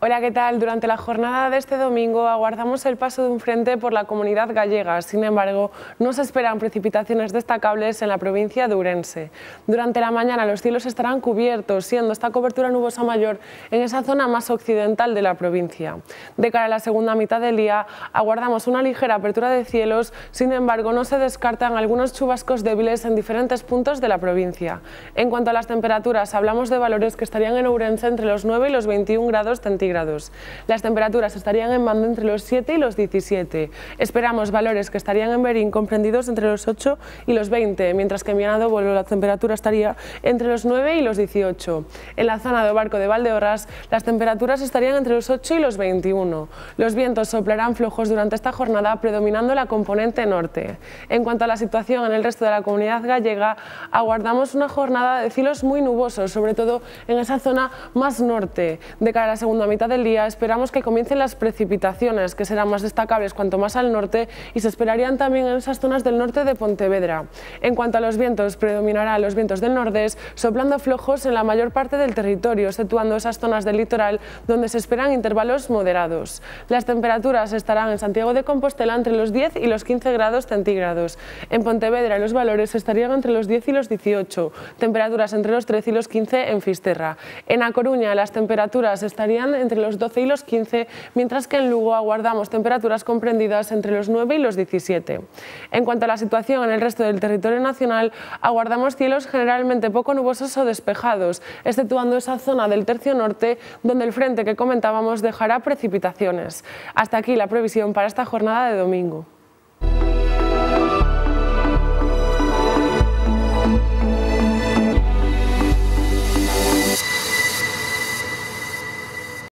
Hola, ¿qué tal? Durante la jornada de este domingo aguardamos el paso de un frente por la comunidad gallega. Sin embargo, no se esperan precipitaciones destacables en la provincia de Urense. Durante la mañana los cielos estarán cubiertos, siendo esta cobertura nubosa mayor en esa zona más occidental de la provincia. De cara a la segunda mitad del día, aguardamos una ligera apertura de cielos, sin embargo, no se descartan algunos chubascos débiles en diferentes puntos de la provincia. En cuanto a las temperaturas, hablamos de valores que estarían en Urense entre los 9 y los 21 grados centígrados grados Las temperaturas estarían en mando entre los 7 y los 17. Esperamos valores que estarían en Berín comprendidos entre los 8 y los 20, mientras que en Vianado la temperatura estaría entre los 9 y los 18. En la zona de Barco de Valdeorras las temperaturas estarían entre los 8 y los 21. Los vientos soplarán flojos durante esta jornada, predominando la componente norte. En cuanto a la situación en el resto de la comunidad gallega, aguardamos una jornada de cielos muy nubosos, sobre todo en esa zona más norte. De cara a la segunda mitad del día esperamos que comiencen las precipitaciones, que serán más destacables cuanto más al norte y se esperarían también en esas zonas del norte de Pontevedra. En cuanto a los vientos, predominarán los vientos del nordés, soplando flojos en la mayor parte del territorio, exceptuando esas zonas del litoral donde se esperan intervalos moderados. Las temperaturas estarán en Santiago de Compostela entre los 10 y los 15 grados centígrados. En Pontevedra los valores estarían entre los 10 y los 18, temperaturas entre los 13 y los 15 en Fisterra. En A Coruña las temperaturas estarían en entre los 12 y los 15, mientras que en Lugo aguardamos temperaturas comprendidas entre los 9 y los 17. En cuanto a la situación en el resto del territorio nacional, aguardamos cielos generalmente poco nubosos o despejados, exceptuando esa zona del tercio norte donde el frente que comentábamos dejará precipitaciones. Hasta aquí la previsión para esta jornada de domingo.